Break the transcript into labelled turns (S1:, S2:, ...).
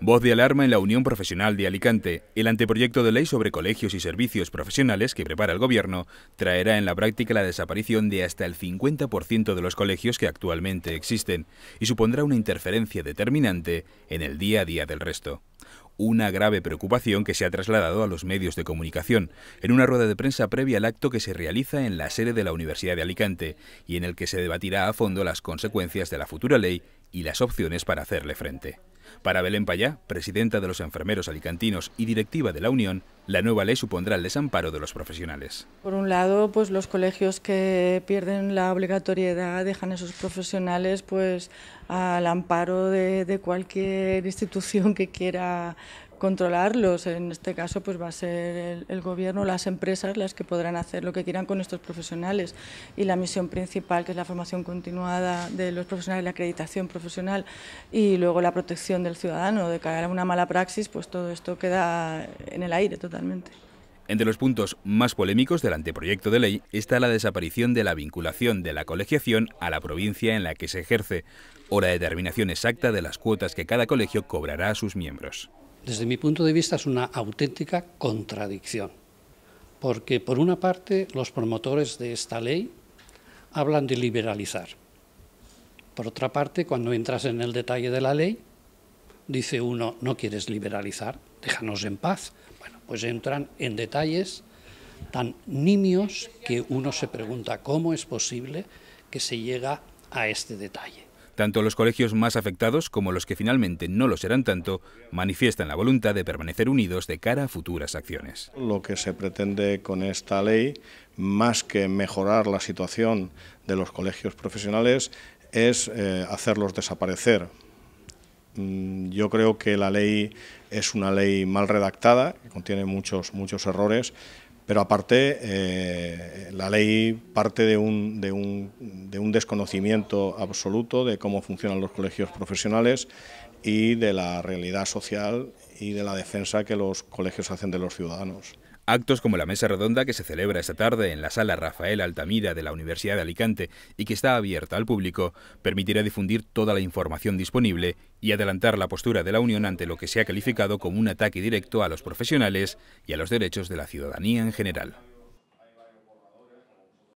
S1: Voz de alarma en la Unión Profesional de Alicante. El anteproyecto de ley sobre colegios y servicios profesionales que prepara el Gobierno traerá en la práctica la desaparición de hasta el 50% de los colegios que actualmente existen y supondrá una interferencia determinante en el día a día del resto. Una grave preocupación que se ha trasladado a los medios de comunicación en una rueda de prensa previa al acto que se realiza en la sede de la Universidad de Alicante y en el que se debatirá a fondo las consecuencias de la futura ley y las opciones para hacerle frente. Para Belén Payá, presidenta de los enfermeros alicantinos y directiva de la Unión, la nueva ley supondrá el desamparo de los profesionales.
S2: Por un lado, pues los colegios que pierden la obligatoriedad dejan a esos profesionales pues al amparo de, de cualquier institución que quiera controlarlos. En este caso, pues va a ser el, gobierno, las empresas, las que podrán hacer lo que quieran con estos profesionales. Y la misión principal, que es la formación continuada de los profesionales, la acreditación profesional y luego la protección del ciudadano de cara a una mala praxis, pues todo esto queda en el aire totalmente.
S1: Entre los puntos más polémicos del anteproyecto de ley está la desaparición de la vinculación de la colegiación a la provincia en la que se ejerce, o la determinación exacta de las cuotas que cada
S3: colegio cobrará a sus miembros desde mi punto de vista es una auténtica contradicción, porque por una parte los promotores de esta ley hablan de liberalizar, por otra parte cuando entras en el detalle de la ley, dice uno, no quieres liberalizar, déjanos en paz. Bueno, pues entran en detalles tan nimios que uno se pregunta cómo es posible que se llega a este detalle.
S1: Tanto los colegios más afectados como los que finalmente no lo serán tanto manifiestan la voluntad de permanecer unidos de cara a futuras acciones. Lo
S4: que se pretende con esta ley, más que mejorar la situación de los colegios profesionales, es eh, hacerlos desaparecer. Mm, yo creo que la ley es una ley mal redactada, que contiene muchos, muchos errores, pero aparte, eh, la ley parte de un desconocimiento absoluto de cómo funcionan los colegios profesionales y
S1: de la realidad social y de la defensa que los colegios hacen de los ciudadanos. Actos como la mesa redonda que se celebra esta tarde en la sala Rafael Altamira de la Universidad de Alicante y que está abierta al público permitirá difundir toda la información disponible y adelantar la postura de la Unión ante lo que se ha calificado como un ataque directo a los profesionales y a los derechos de la ciudadanía en general.